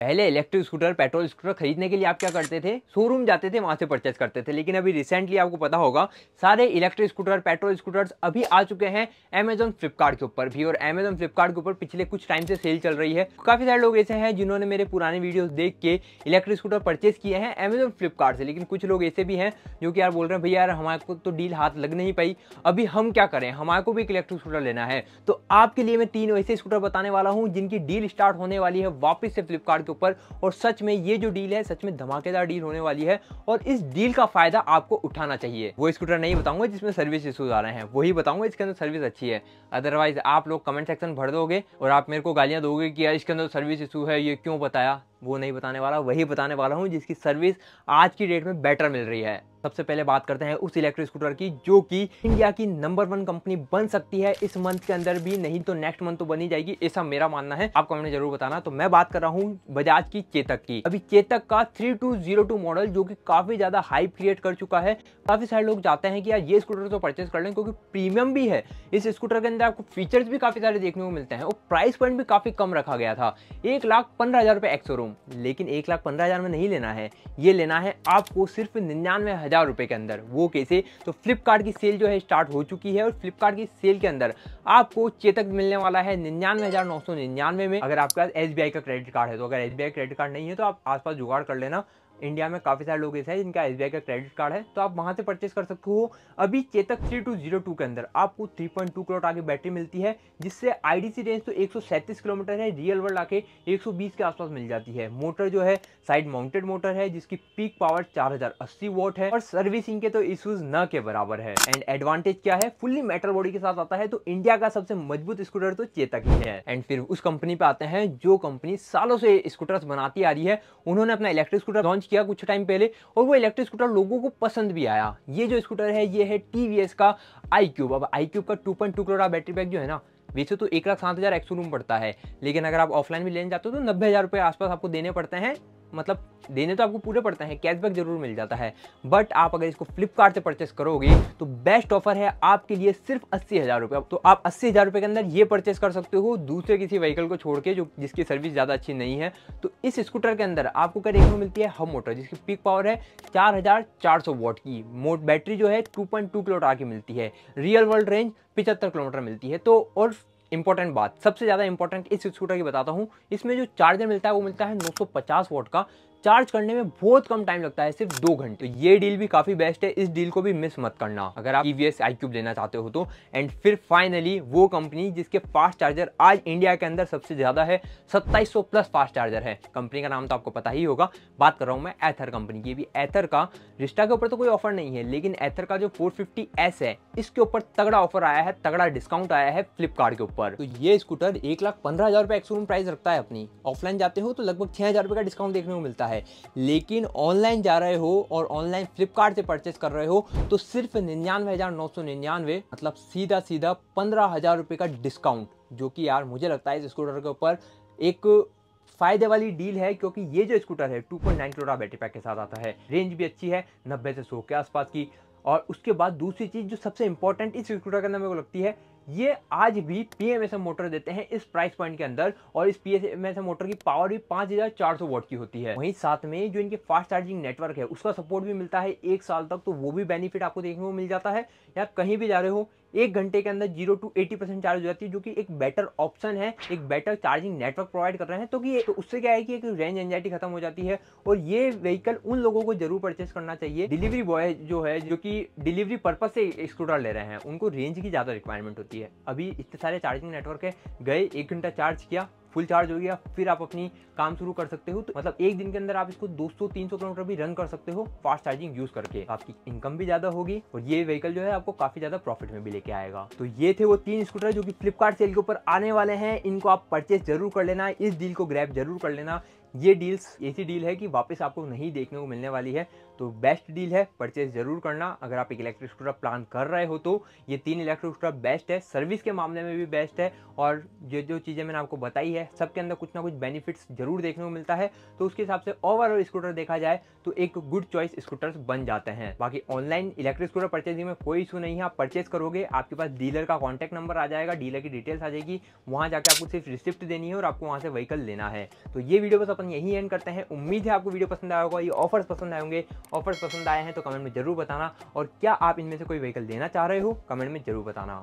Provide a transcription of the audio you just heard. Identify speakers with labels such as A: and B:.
A: पहले electric scooter petrol scooter खरीदने के लिए आप क्या करते थे शोरूम जाते थे वहाँ से परचेज करते थे लेकिन अभी रिसेंटली आपको पता होगा सारे इलेक्ट्रिक स्कूटर पेट्रोल स्कूटर्स अभी आ चुके हैं अमेजोन फ्लिपकार्ट के ऊपर भी और अमेजोन फ्लिपकार्ट के ऊपर पिछले कुछ टाइम से सेल चल रही है काफ़ी सारे लोग ऐसे हैं जिन्होंने मेरे पुराने वीडियो देख के इलेक्ट्रिक स्कूटर परचेज किए हैं अमेजोन फ्लिपकार्ट से लेकिन कुछ लोग ऐसे भी हैं जो कि यार बोल रहे हैं भैया यार हमारे को तो डील हाथ लग नहीं पाई अभी हम क्या करें हमारे को भी एक इलेक्ट्रिक स्कूटर लेना है तो आपके लिए मैं तीन ऐसे स्कूटर बताने वाला हूँ जिनकी डील स्टार्ट होने वाली है वापिस से फ्लिपकार्ट के ऊपर और सच में ये जो डील है सच में धमाकेदार डील होने वाली है और इस डील का फायदा आपको उठाना चाहिए वो स्कूटर नहीं बताऊंगा जिसमें सर्विस इशूज आ रहे हैं वही बताऊंगा इसके अंदर सर्विस अच्छी है अदरवाइज आप लोग कमेंट सेक्शन भर दोगे और आप मेरे को गालियां दोगे कि यार इसके अंदर सर्विस इशू है ये क्यों बताया वो नहीं बताने वाला वही बताने वाला हूँ जिसकी सर्विस आज की डेट में बेटर मिल रही है सबसे पहले बात करते हैं उस इलेक्ट्रिक स्कूटर की जो कि इंडिया की नंबर वन कंपनी बन सकती है इस मंथ के अंदर भी नहीं तो नेक्स्ट मंथ तो बनी जाएगी ऐसा मेरा मानना है आप कमेंट जरूर बताना तो मैं बात कर रहा हूँ बजाज की चेतक की अभी चेतक का three two zero two model जो की काफी ज्यादा हाइप क्रिएट कर चुका है काफी सारे लोग चाहते हैं कि यार ये स्कूटर तो परचेज कर लें क्योंकि प्रीमियम भी है इस स्कूटर के अंदर आपको फीचर्स भी काफी सारे देखने को मिलते हैं और प्राइस पॉइंट भी काफी कम रखा गया था एक लाख पंद्रह हजार रुपए हूँ लेकिन एक लाख पंद्रह हज़ार में नहीं लेना है ये लेना है आपको सिर्फ निन्यानवे हज़ार रुपये के अंदर वो कैसे तो फ्लिपकार्ट की सेल जो है स्टार्ट हो चुकी है और फ्लिपकार्ट की सेल के अंदर आपको चेतक मिलने वाला है निन्यानवे हज़ार नौ सौ निन्यानवे में अगर आपके पास एस का क्रेडिट कार्ड है तो अगर एस क्रेडिट कार्ड नहीं है तो आप आसपास जुगाड़ कर लेना इंडिया में काफ़ी सारे लोग ऐसे हैं जिनका एस का क्रेडिट कार्ड है तो आप वहाँ से परचेस कर सकते हो अभी Chetak three two zero two के अंदर आपको थ्री पॉइंट टू करोड़ आगे बैटरी मिलती है जिससे आई सी रेंज तो एक सौ सैंतीस किलोमीटर है रियल वर्ल्ड आके एक सौ बीस के आसपास मिल जाती है मोटर जो है साइड माउंटेड मोटर है जिसकी पीक पावर चार हजार अस्सी वोट है और सर्विसिंग के तो इशूज न के बराबर है एंड एडवांटेज क्या है फुल्ली मेटल बॉडी के साथ आता है तो इंडिया का सबसे मजबूत स्कूटर तो चेतक ही है एंड फिर उस कंपनी पे आते हैं जो कंपनी सालों से स्कूटर्स बनाती आ रही है उन्होंने अपना इलेक्ट्रिक स्कूटर लॉन्च किया कुछ टाइम पहले और वो इलेक्ट्रिक स्कूटर लोगों को पसंद भी आया ये जो स्कूटर है ये है टी का आई क्यूब अब आई क्यूब का टू पॉइंट टू किलोरा बैटरी बैक जो है ना वैसे तो एक लाख सात हज़ार एक्सो रूम पड़ता है लेकिन अगर आप ऑफलाइन भी लेने जाते हो तो नब्बे हज़ार रुपये आसपास आपको देने पड़ते हैं मतलब देने तो आपको पूरे पड़ते हैं कैशबैक जरूर मिल जाता है बट आप अगर इसको फ्लिपकार्ट से परचेस करोगे तो बेस्ट ऑफर है आपके लिए सिर्फ अस्सी हज़ार रुपये तो आप अस्सी हज़ार रुपये के अंदर ये परचेस कर सकते हो दूसरे किसी व्हीकल को छोड़ के जो जिसकी सर्विस ज़्यादा अच्छी नहीं है तो इस स्कूटर के अंदर आपको क्या देखने को मिलती है हम मोटर जिसकी पिक पावर है चार हज़ार चार सौ वॉट की मोट बैटरी जो है टू पॉइंट टू किलोमीटर की मिलती है रियल वर्ल्ड रेंज पिचहत्तर किलोमीटर मिलती है तो और इंपॉर्टेंट बात सबसे ज़्यादा इंपॉर्टेंट इस स्कूटर की बताता हूँ इसमें जो चार्जर मिलता है वो मिलता है 950 वोट का चार्ज करने में बहुत कम टाइम लगता है सिर्फ दो घंटे तो ये डील भी काफी बेस्ट है इस डील को भी मिस मत करना अगर आप ईवीएस आई क्यूब लेना चाहते हो तो एंड फिर फाइनली वो कंपनी जिसके फास्ट चार्जर आज इंडिया के अंदर सबसे ज्यादा है 2700 प्लस फास्ट चार्जर है कंपनी का नाम तो आपको पता ही होगा बात कर रहा हूँ मैं एथर कंपनी की भी एथर का रिश्ता के ऊपर तो कोई ऑफर नहीं है लेकिन एथर का जो फोर है इसके ऊपर तगड़ा ऑफर आया है तगड़ा डिस्काउंट आया है फ्लिपकार्ट के ऊपर तो ये स्कूटर एक लाख पंद्रह हजार रुपए एक्सोरूम प्राइस रखता है अपनी ऑफलाइन जाते हो तो लगभग छह हजार रुपए का डिस्काउंट देखने को मिलता है लेकिन ऑनलाइन जा रहे हो और ऑनलाइन फ्लिपकार्ट से परचेस कर रहे हो तो सिर्फ निन्यानवे हजार नौ सौ निन्यानवे मतलब सीधा सीधा पंद्रह हजार रुपए का डिस्काउंट जो कि यार मुझे लगता है इस स्कूटर के ऊपर एक फायदे वाली डील है क्योंकि ये जो स्कूटर है 2.9 किलोग्राम बैटरी पैक के साथ आता है रेंज भी अच्छी है 90 से 100 के आसपास की और उसके बाद दूसरी चीज़ जो सबसे इंपॉर्टेंट इस रिक्रूटर के अंदर मेरे को लगती है ये आज भी पी एम मोटर देते हैं इस प्राइस पॉइंट के अंदर और इस पी एम मोटर की पावर भी पांच हज़ार चार सौ वोट की होती है वहीं साथ में जो इनके फास्ट चार्जिंग नेटवर्क है उसका सपोर्ट भी मिलता है एक साल तक तो वो भी बेनिफिट आपको देखने को मिल जाता है या कहीं भी जा रहे हो एक घंटे के अंदर zero to eighty percent charge हो जाती है जो कि एक बेटर ऑप्शन है एक बेटर चार्जिंग नेटवर्क प्रोवाइड कर रहे हैं तो कि तो उससे क्या है कि एक रेंज एंजाइटी खत्म हो जाती है और ये व्हीकल उन लोगों को जरूर परचेस करना चाहिए डिलीवरी बॉय जो है जो कि डिलीवरी पर्पज से स्कूटर ले रहे हैं उनको रेंज की ज़्यादा रिक्वायरमेंट होती है अभी इतने सारे चार्जिंग नेटवर्क है गए एक घंटा चार्ज किया फुल चार्ज हो गया फिर आप अपनी काम शुरू कर सकते हो तो मतलब एक दिन के अंदर आप इसको 200-300 किलोमीटर भी रन कर सकते हो फास्ट चार्जिंग यूज करके तो आपकी इनकम भी ज्यादा होगी और ये व्हीकल जो है आपको काफी ज्यादा प्रॉफिट में भी लेके आएगा तो ये थे वो तीन स्कूटर जो कि फ्लिपकार्ट सेल के ऊपर आने वाले हैं इनको आप परचेस जरूर कर लेना इस डील को ग्रैप जरूर कर लेना ये डील्स ऐसी डील है कि वापस आपको नहीं देखने को मिलने वाली है तो बेस्ट डील है परचेज जरूर करना अगर आप एक इलेक्ट्रिक स्कूटर प्लान कर रहे हो तो ये तीन इलेक्ट्रिक स्कूटर बेस्ट है सर्विस के मामले में भी बेस्ट है और जो जो चीज़ें मैंने आपको बताई है सबके अंदर कुछ ना कुछ बेनिफिट्स जरूर देखने को मिलता है तो उसके हिसाब से ओवरऑल स्कूटर देखा जाए तो एक गुड चॉइस स्कूटर बन जाते हैं बाकी ऑनलाइन इलेक्ट्रिक स्कूटर परचेजिंग में कोई इशू नहीं है आप परचेज करोगे आपके पास डीलर का कॉन्टैक्ट नंबर आ जाएगा डीलर की डिटेल्स आ जाएगी वहाँ जाकर आपको सिर्फ रिसिप्ट देनी है और आपको वहाँ से व्हीकल लेना है तो ये वीडियो बस अपन यही एंड करते हैं उम्मीद है आपको वीडियो पसंद आया होगा ये ऑफर्स पसंद आए होंगे ऑफर्स पसंद आए हैं तो कमेंट में ज़रूर बताना और क्या आप इनमें से कोई व्हीकल देना चाह रहे हो कमेंट में ज़रूर बताना